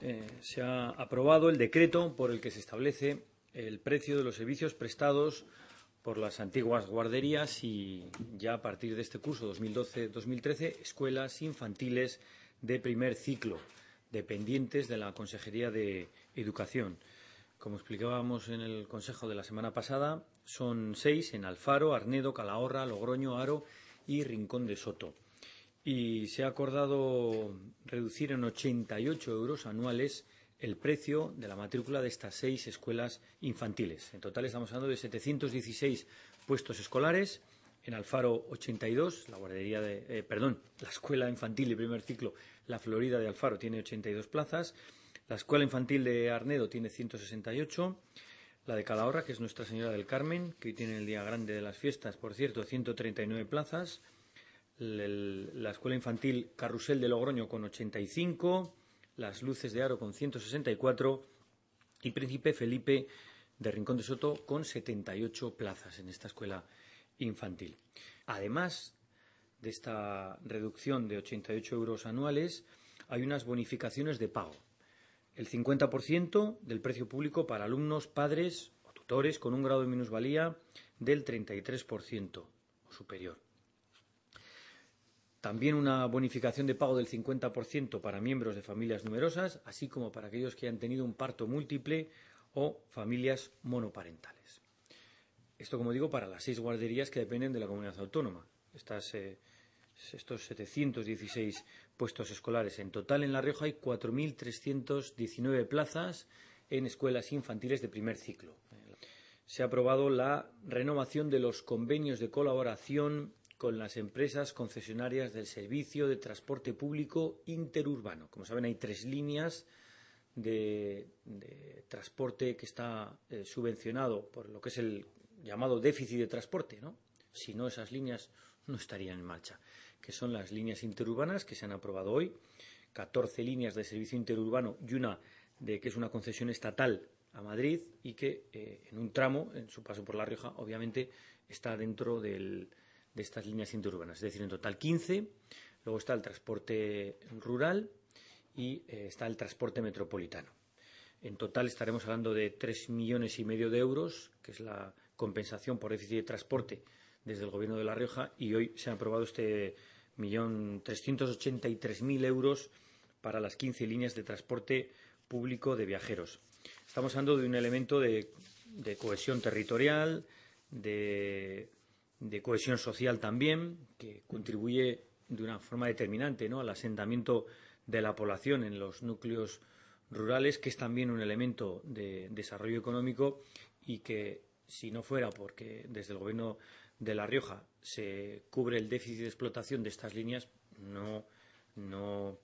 Eh, se ha aprobado el decreto por el que se establece el precio de los servicios prestados por las antiguas guarderías y ya a partir de este curso 2012-2013 escuelas infantiles de primer ciclo dependientes de la Consejería de Educación. Como explicábamos en el Consejo de la semana pasada, son seis en Alfaro, Arnedo, Calahorra, Logroño, Aro y Rincón de Soto y se ha acordado reducir en 88 euros anuales el precio de la matrícula de estas seis escuelas infantiles. En total estamos hablando de 716 puestos escolares. En Alfaro 82, la guardería de, eh, perdón, la escuela infantil de primer ciclo, la Florida de Alfaro tiene 82 plazas, la escuela infantil de Arnedo tiene 168, la de Calahorra, que es Nuestra Señora del Carmen, que tiene el día grande de las fiestas, por cierto, 139 plazas, la Escuela Infantil Carrusel de Logroño con 85, Las Luces de Aro con 164 y Príncipe Felipe de Rincón de Soto con 78 plazas en esta escuela infantil. Además de esta reducción de 88 euros anuales, hay unas bonificaciones de pago. El 50% del precio público para alumnos, padres o tutores con un grado de minusvalía del 33% o superior. También una bonificación de pago del 50% para miembros de familias numerosas, así como para aquellos que han tenido un parto múltiple o familias monoparentales. Esto, como digo, para las seis guarderías que dependen de la comunidad autónoma. Estas, eh, estos 716 puestos escolares. En total, en La Rioja hay 4.319 plazas en escuelas infantiles de primer ciclo. Se ha aprobado la renovación de los convenios de colaboración con las empresas concesionarias del servicio de transporte público interurbano. Como saben, hay tres líneas de, transporte que está eh, subvencionado por lo que es el llamado déficit de transporte, ¿no? Si no, esas líneas no estarían en marcha, que son las líneas interurbanas que se han aprobado hoy, 14 líneas de servicio interurbano y una de que es una concesión estatal a Madrid y que eh, en un tramo, en su paso por La Rioja, obviamente está dentro del, de estas líneas interurbanas, es decir, en total 15. Luego está el transporte rural y eh, está el transporte metropolitano. En total estaremos hablando de 3 millones y medio de euros, que es la compensación por déficit de transporte desde el Gobierno de La Rioja, y hoy se ha aprobado este millón tres mil euros para las 15 líneas de transporte público de viajeros. Estamos hablando de un elemento de, de cohesión territorial, de de cohesión social también, que contribuye de una forma determinante ¿no? al asentamiento de la población en los núcleos rurales, que es también un elemento de desarrollo económico y que, si no fuera porque desde el Gobierno de La Rioja se cubre el déficit de explotación de estas líneas, no, no,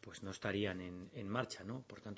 pues no estarían en, en marcha. ¿no? Por tanto,